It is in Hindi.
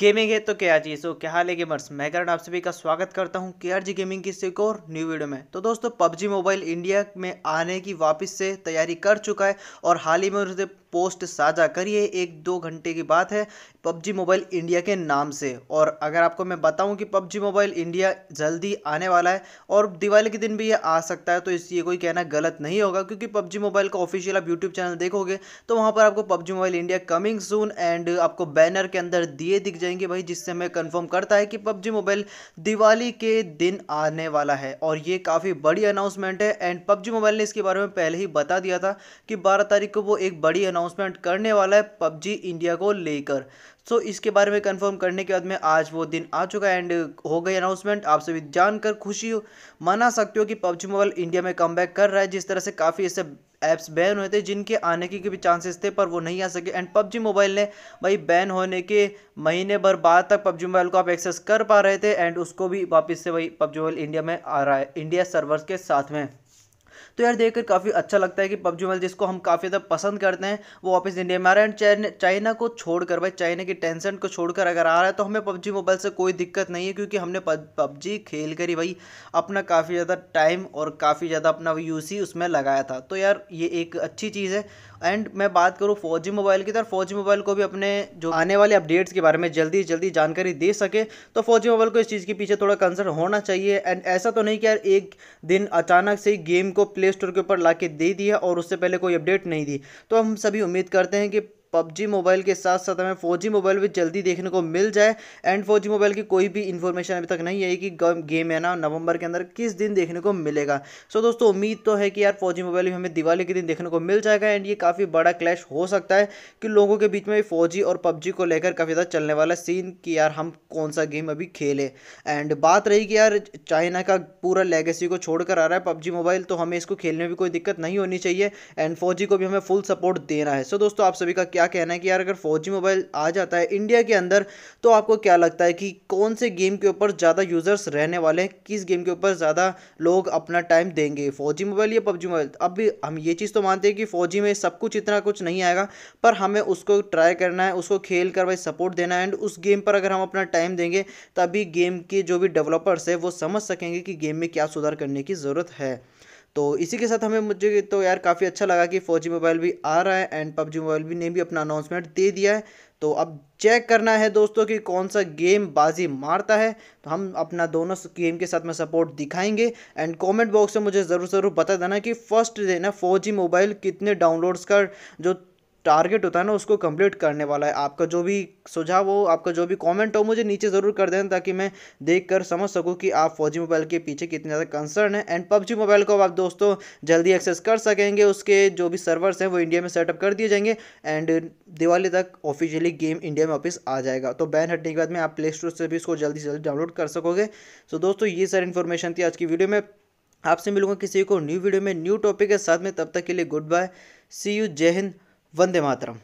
गेमिंग है तो क्या चीज़ हो क्या हाल है गेमर्स मैं करण आप सभी का स्वागत करता हूं के आर जी गेमिंग की एक और न्यू वीडियो में तो दोस्तों पबजी मोबाइल इंडिया में आने की वापस से तैयारी कर चुका है और हाल ही में उसने पोस्ट साझा करिए एक दो घंटे की बात है पबजी मोबाइल इंडिया के नाम से और अगर आपको मैं बताऊं कि पबजी मोबाइल इंडिया जल्दी आने वाला है और दिवाली के दिन भी ये आ सकता है तो इसलिए कोई कहना गलत नहीं होगा क्योंकि पबजी मोबाइल का ऑफिशियल आप यूट्यूब चैनल देखोगे तो वहाँ पर आपको PUBG mobile India coming soon and आपको बैनर के अंदर दिए दिख जाएंगे भाई जिससे हमें कन्फर्म करता है कि पबजी मोबाइल दिवाली के दिन आने वाला है और ये काफ़ी बड़ी अनाउंसमेंट है एंड पबजी मोबाइल ने इसके बारे में पहले ही बता दिया था कि बारह तारीख को वो एक बड़ी अनाउंस अनाउंसमेंट करने वाला है पबजी इंडिया को लेकर सो so, इसके बारे में कंफर्म करने के बाद में आज वो दिन आ चुका है एंड हो गई अनाउंसमेंट आप सभी जानकर खुशी हो मना सकते हो कि पबजी मोबाइल इंडिया में कम कर रहा है जिस तरह से काफ़ी ऐसे ऐप्स बैन हुए थे जिनके आने के भी चांसेस थे पर वो नहीं आ सके एंड पबजी मोबाइल ने भाई बैन होने के महीने भर बाद तक पबजी मोबाइल को आप एक्सेस कर पा रहे थे एंड उसको भी वापस से भाई पबजी मोबाइल इंडिया में आ रहा है इंडिया सर्वर्स के साथ में तो यार देखकर काफ़ी अच्छा लगता है कि पबजी मोबाइल जिसको हम काफ़ी ज़्यादा पसंद करते हैं वो वापस इंडिया में आ रहा है एंड चाइना को छोड़कर भाई चाइना की टेंशन को छोड़कर अगर आ रहा है तो हमें पबजी मोबाइल से कोई दिक्कत नहीं है क्योंकि हमने पबजी खेल कर ही भाई अपना काफ़ी ज़्यादा टाइम और काफ़ी ज़्यादा अपना यू उसमें लगाया था तो यार ये एक अच्छी चीज़ है एंड मैं बात करूँ फौजी मोबाइल की तरफ तो फौजी मोबाइल को भी अपने जो आने वाले अपडेट्स के बारे में जल्दी जल्दी जानकारी दे सके तो फौजी मोबाइल को इस चीज़ के पीछे थोड़ा कंसर्न होना चाहिए एंड ऐसा तो नहीं कि यार एक दिन अचानक से गेम को प्ले प्ले स्टोर के ऊपर ला दे दिया और उससे पहले कोई अपडेट नहीं दी तो हम सभी उम्मीद करते हैं कि पबजी मोबाइल के साथ साथ हमें फोर मोबाइल भी जल्दी देखने को मिल जाए एंड फोर मोबाइल की कोई भी इन्फॉर्मेशन अभी तक नहीं है कि गेम है ना नवंबर के अंदर किस दिन देखने को मिलेगा सो so, दोस्तों उम्मीद तो है कि यार फोर मोबाइल भी हमें दिवाली के दिन देखने को मिल जाएगा एंड ये काफ़ी बड़ा क्लैश हो सकता है कि लोगों के बीच में फोर और पबजी को लेकर काफ़ी ज़्यादा चलने वाला सीन कि यार हम कौन सा गेम अभी खेले एंड बात रही कि यार चाइना का पूरा लेगेसी को छोड़कर आ रहा है पबजी मोबाइल तो हमें इसको खेलने में भी कोई दिक्कत नहीं होनी चाहिए एंड फोर को भी हमें फुल सपोर्ट देना है सो दोस्तों आप सभी का क्या क्या कहना है कि यार अगर फोर मोबाइल आ जाता है इंडिया के अंदर तो आपको क्या लगता है कि कौन से गेम के ऊपर ज़्यादा यूज़र्स रहने वाले हैं किस गेम के ऊपर ज़्यादा लोग अपना टाइम देंगे फोर मोबाइल या पबजी मोबाइल अब भी हम ये चीज़ तो मानते हैं कि फोर में सब कुछ इतना कुछ नहीं आएगा पर हमें उसको ट्राई करना है उसको खेल कर भाई सपोर्ट देना है एंड उस गेम पर अगर हम अपना टाइम देंगे तभी गेम के जो भी डेवलपर्स है वो समझ सकेंगे कि गेम में क्या सुधार करने की ज़रूरत है तो इसी के साथ हमें मुझे तो यार काफ़ी अच्छा लगा कि फोर मोबाइल भी आ रहा है एंड पबजी मोबाइल भी ने भी अपना अनाउंसमेंट दे दिया है तो अब चेक करना है दोस्तों कि कौन सा गेम बाजी मारता है तो हम अपना दोनों गेम के साथ में सपोर्ट दिखाएंगे एंड कमेंट बॉक्स में मुझे ज़रूर ज़रूर बता देना कि फ़र्स्ट देना फोर मोबाइल कितने डाउनलोड्स का जो टारगेट होता है ना उसको कंप्लीट करने वाला है आपका जो भी सुझाव हो आपका जो भी कमेंट हो मुझे नीचे ज़रूर कर देना ताकि मैं देख कर समझ सकूँ कि आप फौजी मोबाइल के पीछे कितने ज़्यादा कंसर्न है एंड पबजी मोबाइल को आप दोस्तों जल्दी एक्सेस कर सकेंगे उसके जो भी सर्वर्स हैं वो इंडिया में सेटअप कर दिए जाएंगे एंड दिवाली तक ऑफिशियली गेम इंडिया में वापस आ जाएगा तो बैन हटने के बाद में आप प्ले स्टोर से भी इसको जल्दी से जल्दी डाउनलोड कर सकोगे सो दोस्तों ये सारी इन्फॉर्मेशन थी आज की वीडियो में आपसे मिलूंगा किसी को न्यू वीडियो में न्यू टॉपिक के साथ में तब तक के लिए गुड बाय सी यू जय हिंद वंदे मातरम